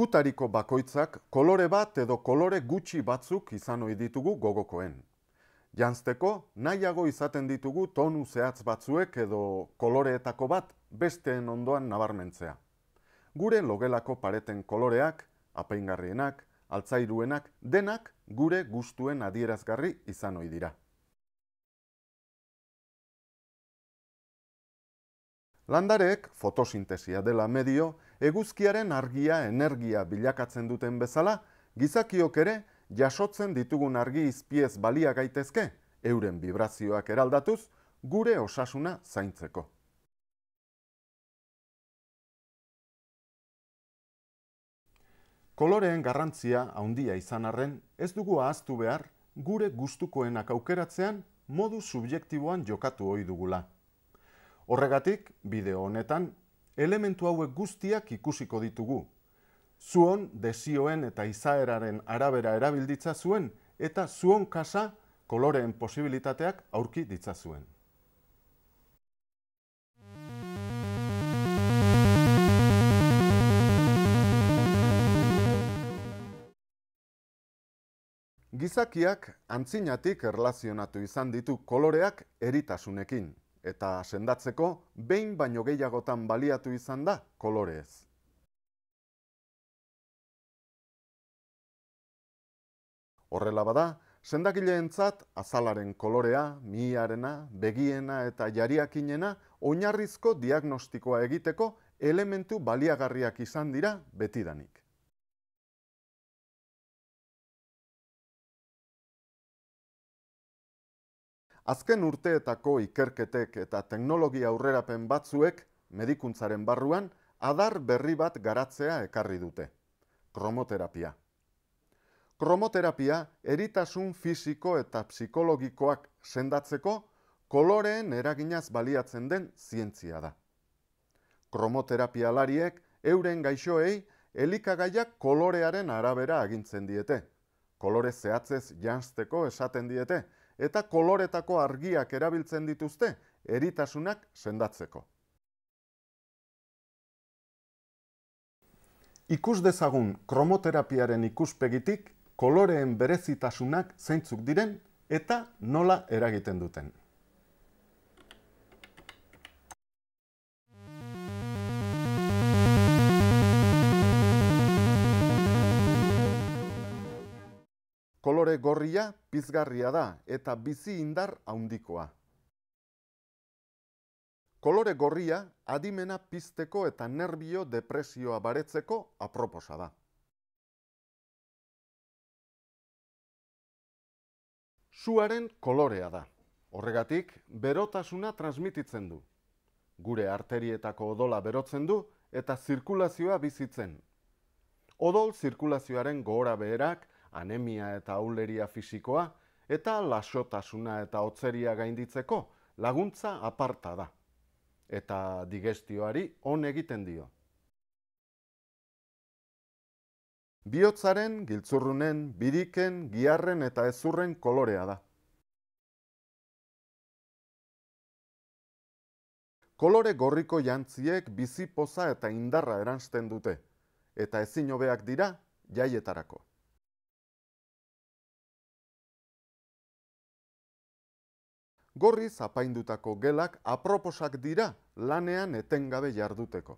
Gutariko bakoitzak kolore bat edo kolore gutxi batzuk izan ohi ditugu gogokoen. Jantzteko, nahiago izaten ditugu tonu zehatz batzuek edo koloreetako bat besteen ondoan nabarmentzea. Gure logelako pareten koloreak, apeingarrienak, altzairuenak, denak gure gustuen adierazgarri izan ohi dira. Landarek fotosintesia dela medio, eguzkiaren argia energia bilakatzen duten bezala, gizakiok ere jasotzen ditugun argi izpiez balia gaitezke, euren vibrazioak eraldatuz, gure osasuna zaintzeko. Koloreen garrantzia handia izan arren, ez dugu ahaztu behar gure gustukoenak aukeratzean modu subjektiboan jokatu ohi dugula. Horregatik, bideo honetan, elementu hauek guztiak ikusiko ditugu. Zuon desioen eta izaeraren arabera erabilditza zuen eta zuon kasa koloreen posibilitateak aurki ditza zuen. Gizakiak antzinatik erlazionatu izan ditu koloreak eritasunekin, eta sendatzeko behin baino gehiagotan baliatu izan da koloreez. Horrela bada, sendakileentzat azalaren kolorea, miarena, begiena eta jariakinena oinarrizko diagnostikoa egiteko elementu baliagarriak izan dira betidanik. Azken urteetako ikerketek eta teknologia aurrerapen batzuek medikuntzaren barruan adar berri bat garatzea ekarri dute. Kromoterapia. Kromoterapia eritasun fisiko eta psikologikoak sendatzeko koloreen eraginaz baliatzen den zientzia da. Kromoterapia lariek euren gaixoei elikagaiak kolorearen arabera agintzen diete. Kolore zehatzez jantzteko esaten diete, eta koloretako argiak erabiltzen dituzte eritasunak sendatzeko. Ikus dezagun kromoterapiaren ikuspegitik koloreen berezitasunak zeintzuk diren eta nola eragiten duten. kolore gorria pizgarria da eta bizi indar haundikoa. Kolore gorria adimena pizteko eta nerbio depresioa baretzeko aproposa da. Suaren kolorea da. Horregatik, berotasuna transmititzen du. Gure arterietako odola berotzen du eta zirkulazioa bizitzen. Odol zirkulazioaren gora beherak anemia eta auleria fisikoa eta lasotasuna eta otzeria gainditzeko laguntza aparta da. Eta digestioari on egiten dio. Biotzaren, giltzurrunen, biriken, giarren eta ezurren kolorea da. Kolore gorriko jantziek bizipoza eta indarra eransten dute, eta ezin hobeak dira jaietarako. Gorri zapaindutako gelak aproposak dira lanean etengabe jarduteko.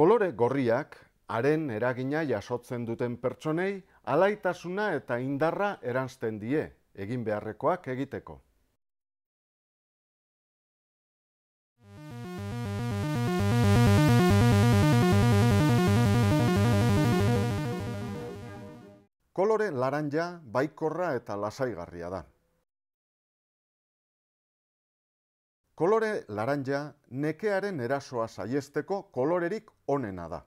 Kolore gorriak haren eragina jasotzen duten pertsonei alaitasuna eta indarra eransten die egin beharrekoak egiteko. kolore laranja, baikorra eta lasaigarria da. Kolore laranja nekearen erasoa saiesteko kolorerik onena da.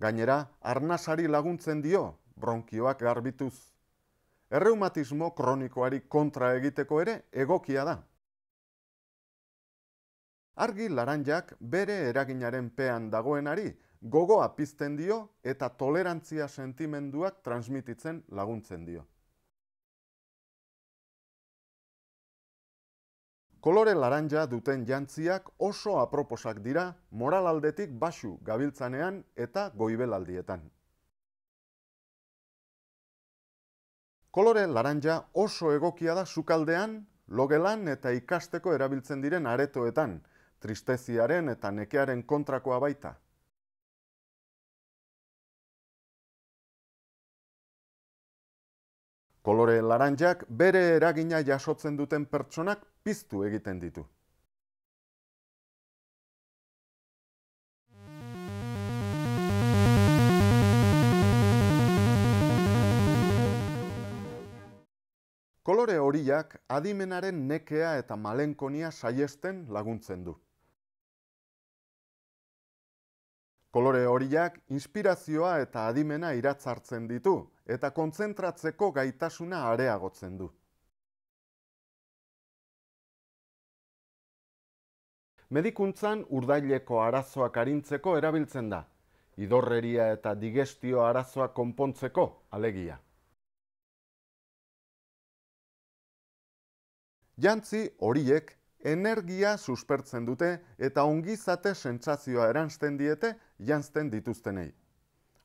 Gainera, arnasari laguntzen dio bronkioak garbituz. Erreumatismo kronikoari kontra egiteko ere egokia da. Argi laranjak bere eraginaren pean dagoenari gogoa pizten dio eta tolerantzia sentimenduak transmititzen laguntzen dio. Kolore laranja duten jantziak oso aproposak dira moral aldetik basu gabiltzanean eta goibelaldietan Kolore laranja oso egokia da sukaldean, logelan eta ikasteko erabiltzen diren aretoetan, tristeziaren eta nekearen kontrakoa baita. Kolore laranjak bere eragina jasotzen duten pertsonak piztu egiten ditu. Kolore horiak adimenaren nekea eta malenkonia saiesten laguntzen du. Kolore horiak inspirazioa eta adimena iratzartzen ditu eta kontzentratzeko gaitasuna areagotzen du. Medikuntzan urdaileko arazoak arintzeko erabiltzen da. Idorreria eta digestio arazoak konpontzeko alegia. Jantzi horiek energia suspertzen dute eta ongizate sentsazioa eransten diete jantzten dituztenei.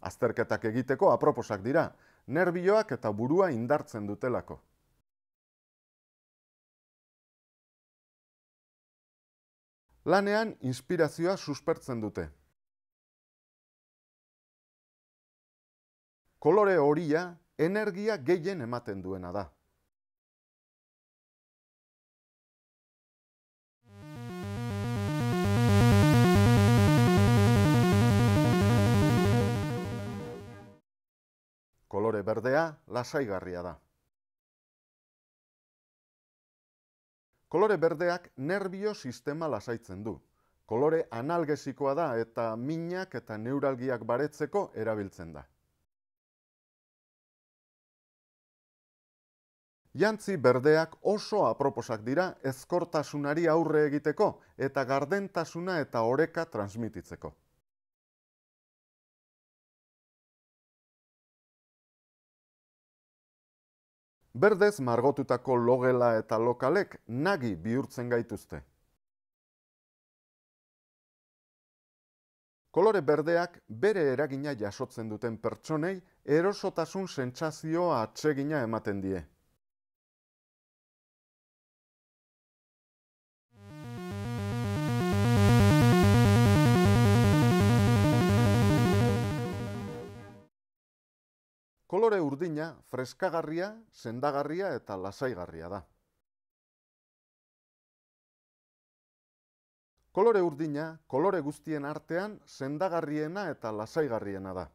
Azterketak egiteko aproposak dira, nerbioak eta burua indartzen dutelako. Lanean inspirazioa suspertzen dute. Kolore horia energia gehien ematen duena da. kolore berdea lasaigarria da. Kolore berdeak nervio sistema lasaitzen du. Kolore analgesikoa da eta minak eta neuralgiak baretzeko erabiltzen da. Jantzi berdeak oso aproposak dira ezkortasunari aurre egiteko eta gardentasuna eta oreka transmititzeko. Berdez margotutako logela eta lokalek nagi bihurtzen gaituzte. Kolore berdeak bere eragina jasotzen duten pertsonei erosotasun sentsazioa atsegina ematen die. Kolore urdina, freskagarria, sendagarria eta lasaigarria da. Kolore urdina, kolore guztien artean, sendagarriena eta lasaigarriena da.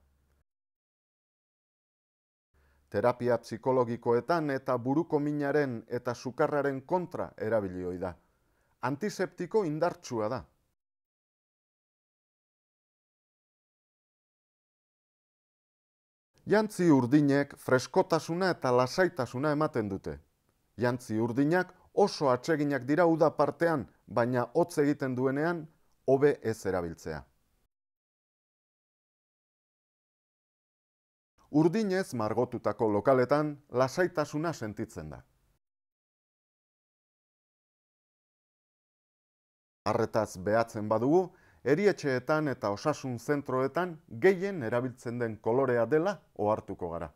Terapia psikologikoetan eta buruko minaren eta sukarraren kontra erabilioi da. Antiseptiko indartsua da. Jantzi urdinek freskotasuna eta lasaitasuna ematen dute. Jantzi urdinak oso atseginak dira uda partean, baina hotz egiten duenean hobe ez erabiltzea. Urdinez margotutako lokaletan lasaitasuna sentitzen da. Arretaz behatzen badugu erietxeetan eta osasun zentroetan gehien erabiltzen den kolorea dela ohartuko gara.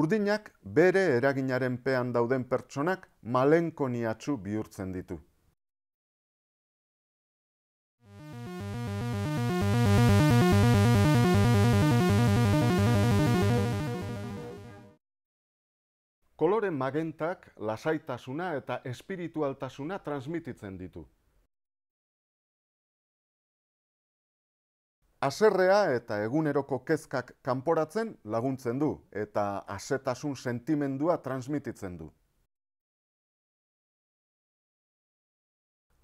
Urdinak bere eraginaren pean dauden pertsonak malenkoniatzu bihurtzen ditu. kolore magentak lasaitasuna eta espiritualtasuna transmititzen ditu. Aserrea eta eguneroko kezkak kanporatzen laguntzen du eta asetasun sentimendua transmititzen du.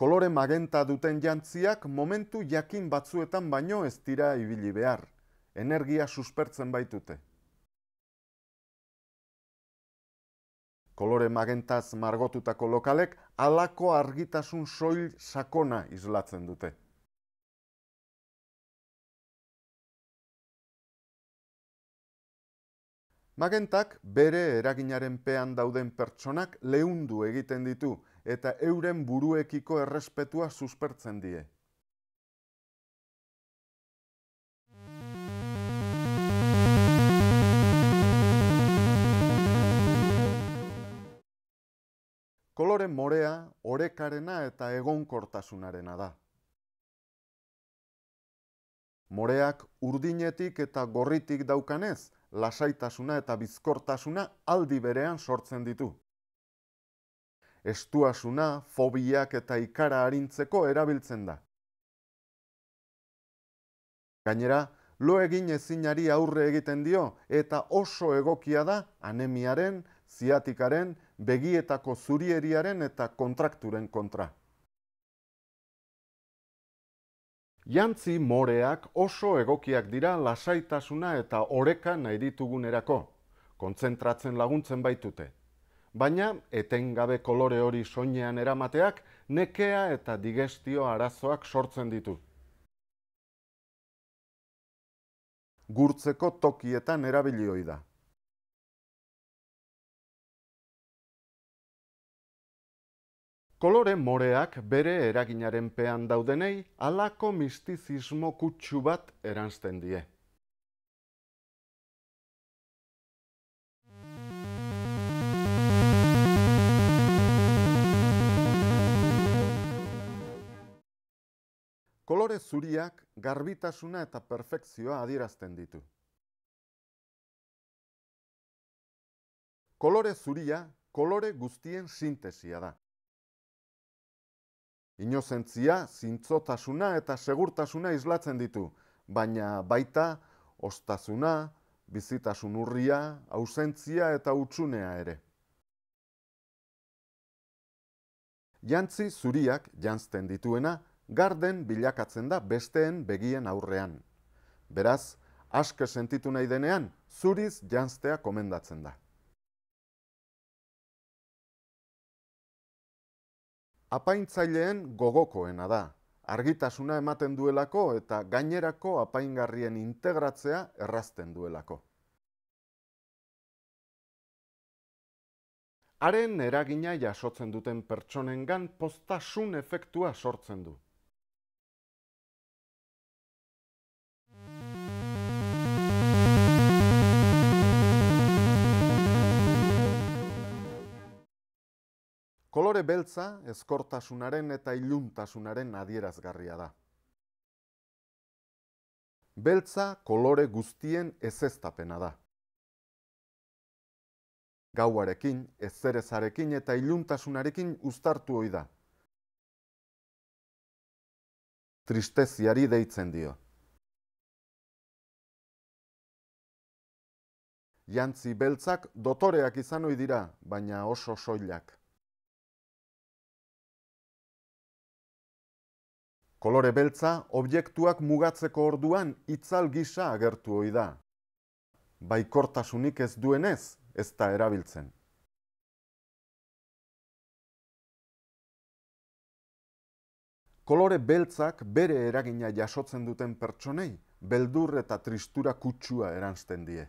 Kolore magenta duten jantziak momentu jakin batzuetan baino ez dira ibili behar, energia suspertzen baitute. Kolore magentaz margotutako lokalek halako argitasun soil sakona islatzen dute. Magentak bere eraginaren pean dauden pertsonak lehundu egiten ditu eta euren buruekiko errespetua suspertzen die. kolore morea, orekarena eta egonkortasunarena da. Moreak urdinetik eta gorritik daukanez, lasaitasuna eta bizkortasuna aldi berean sortzen ditu. Estuasuna, fobiak eta ikara harintzeko erabiltzen da. Gainera, lo egin ezinari aurre egiten dio eta oso egokia da anemiaren, ziatikaren, begietako zurieriaren eta kontrakturen kontra. Jantzi moreak oso egokiak dira lasaitasuna eta oreka nahi ditugun kontzentratzen laguntzen baitute. Baina, etengabe kolore hori soinean eramateak, nekea eta digestio arazoak sortzen ditu. Gurtzeko tokietan erabilioi da. Kolore moreak bere eraginaren pean daudenei halako mistizismo kutsu bat eransten die Kolore zuriak garbitasuna eta perfekzioa adierazten ditu Kolore zuria kolore guztien sintesia da inozentzia, zintzotasuna eta segurtasuna islatzen ditu, baina baita, ostazuna, bizitasun urria, ausentzia eta utxunea ere. Jantzi zuriak jantzten dituena, garden bilakatzen da besteen begien aurrean. Beraz, aske sentitu nahi zuriz jantztea komendatzen da. apaintzaileen gogokoena da. Argitasuna ematen duelako eta gainerako apaingarrien integratzea errazten duelako. Haren eragina jasotzen duten pertsonengan postasun efektua sortzen du. Kolore beltza, eskortasunaren eta iluntasunaren adierazgarria da. Beltza, kolore guztien ezestapena da. Gauarekin, ezerezarekin eta iluntasunarekin uztartu hoi da. Tristeziari deitzen dio. Jantzi beltzak dotoreak izan hoi dira, baina oso soilak. Kolore beltza, objektuak mugatzeko orduan itzal gisa agertu hoi da. Baikortasunik ez duenez, ez da erabiltzen. Kolore beltzak bere eragina jasotzen duten pertsonei, beldur eta tristura kutsua eransten die.